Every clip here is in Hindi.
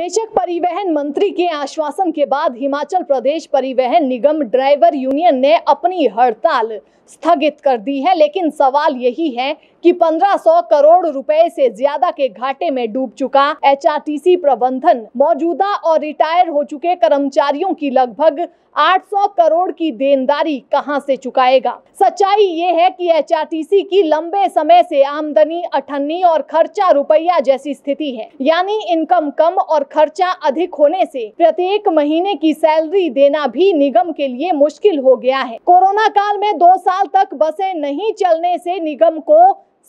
बेशक परिवहन मंत्री के आश्वासन के बाद हिमाचल प्रदेश परिवहन निगम ड्राइवर यूनियन ने अपनी हड़ताल स्थगित कर दी है लेकिन सवाल यही है कि 1500 करोड़ रुपए से ज्यादा के घाटे में डूब चुका एचआरटीसी प्रबंधन मौजूदा और रिटायर हो चुके कर्मचारियों की लगभग 800 करोड़ की देनदारी कहां से चुकाएगा सच्चाई ये है कि एचआरटीसी की लंबे समय से आमदनी अठन्नी और खर्चा रुपया जैसी स्थिति है यानी इनकम कम और खर्चा अधिक होने से प्रत्येक महीने की सैलरी देना भी निगम के लिए मुश्किल हो गया है कोरोना काल में दो साल तक बसें नहीं चलने से निगम को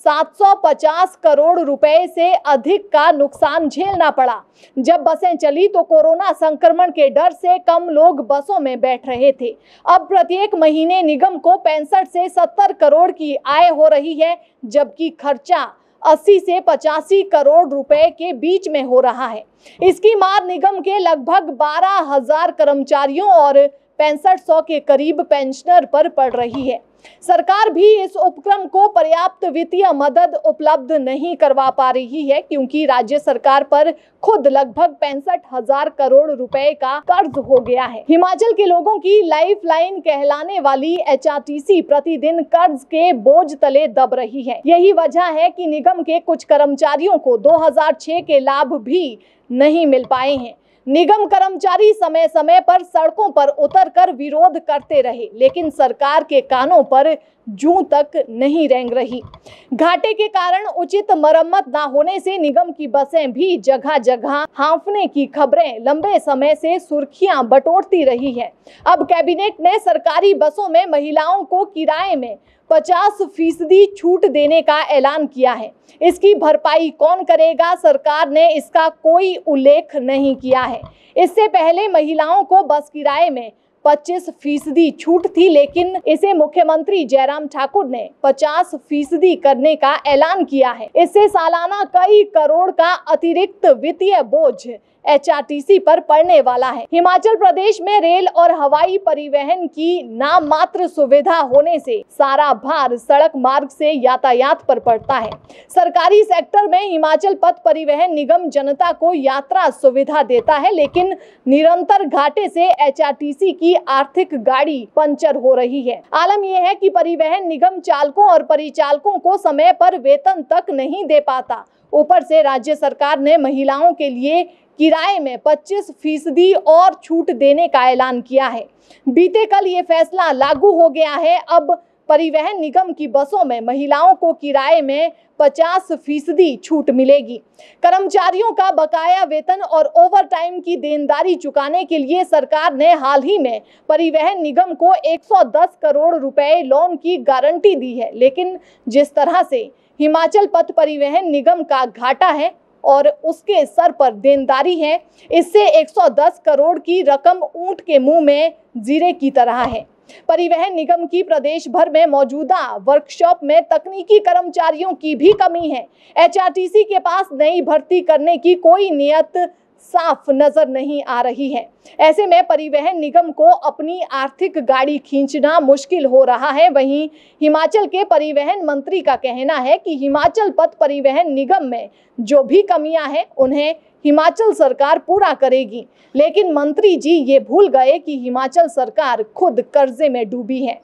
750 करोड़ रुपए से अधिक का नुकसान झेलना पड़ा जब बसें चली तो कोरोना संक्रमण के डर से कम लोग बसों में बैठ रहे थे अब प्रत्येक महीने निगम को पैंसठ से 70 करोड़ की आय हो रही है जबकि खर्चा अस्सी से पचासी करोड़ रुपए के बीच में हो रहा है इसकी मार निगम के लगभग बारह हजार कर्मचारियों और पैंसठ सौ के करीब पेंशनर पर पड़ रही है सरकार भी इस उपक्रम को पर्याप्त वित्तीय मदद उपलब्ध नहीं करवा पा रही है क्योंकि राज्य सरकार पर खुद लगभग पैंसठ हजार करोड़ रुपए का कर्ज हो गया है हिमाचल के लोगों की लाइफ लाइन कहलाने वाली एच प्रतिदिन कर्ज के बोझ तले दब रही है यही वजह है कि निगम के कुछ कर्मचारियों को 2006 के लाभ भी नहीं मिल पाए हैं निगम कर्मचारी समय समय पर सड़कों पर उतरकर विरोध करते रहे लेकिन सरकार के कानों पर जू तक नहीं रेंग रही घाटे के कारण उचित मरम्मत ना होने से निगम की बसें भी जगह जगह हाफने की खबरें लंबे समय से सुर्खियां बटोरती रही हैं अब कैबिनेट ने सरकारी बसों में महिलाओं को किराए में 50 फीसदी छूट देने का ऐलान किया है इसकी भरपाई कौन करेगा सरकार ने इसका कोई उल्लेख नहीं किया है इससे पहले महिलाओं को बस किराए में 25 फीसदी छूट थी लेकिन इसे मुख्यमंत्री जयराम ठाकुर ने 50 फीसदी करने का ऐलान किया है इससे सालाना कई करोड़ का अतिरिक्त वित्तीय बोझ एचआरटीसी पर पड़ने वाला है हिमाचल प्रदेश में रेल और हवाई परिवहन की नाम मात्र सुविधा होने से सारा भार सड़क मार्ग से यातायात पर पड़ता है सरकारी सेक्टर में हिमाचल पथ परिवहन निगम जनता को यात्रा सुविधा देता है लेकिन निरंतर घाटे से एचआरटीसी की आर्थिक गाड़ी पंचर हो रही है आलम यह है की परिवहन निगम चालकों और परिचालकों को समय पर वेतन तक नहीं दे पाता ऊपर से राज्य सरकार ने महिलाओं के लिए किराए में 25 फीसदी और छूट देने का ऐलान किया है बीते कल ये फैसला लागू हो गया है अब परिवहन निगम की बसों में महिलाओं को किराए में 50 फीसदी छूट मिलेगी कर्मचारियों का बकाया वेतन और ओवरटाइम की देनदारी चुकाने के लिए सरकार ने हाल ही में परिवहन निगम को 110 करोड़ रुपए लोन की गारंटी दी है लेकिन जिस तरह से हिमाचल पथ परिवहन निगम का घाटा है और उसके सर पर देनदारी है इससे 110 करोड़ की रकम ऊंट के मुंह में जीरे की तरह है परिवहन निगम की प्रदेश भर में मौजूदा वर्कशॉप में तकनीकी कर्मचारियों की भी कमी है एचआरटीसी के पास नई भर्ती करने की कोई नियत साफ नजर नहीं आ रही है ऐसे में परिवहन निगम को अपनी आर्थिक गाड़ी खींचना मुश्किल हो रहा है वहीं हिमाचल के परिवहन मंत्री का कहना है कि हिमाचल पथ परिवहन निगम में जो भी कमियां हैं उन्हें हिमाचल सरकार पूरा करेगी लेकिन मंत्री जी ये भूल गए कि हिमाचल सरकार खुद कर्जे में डूबी है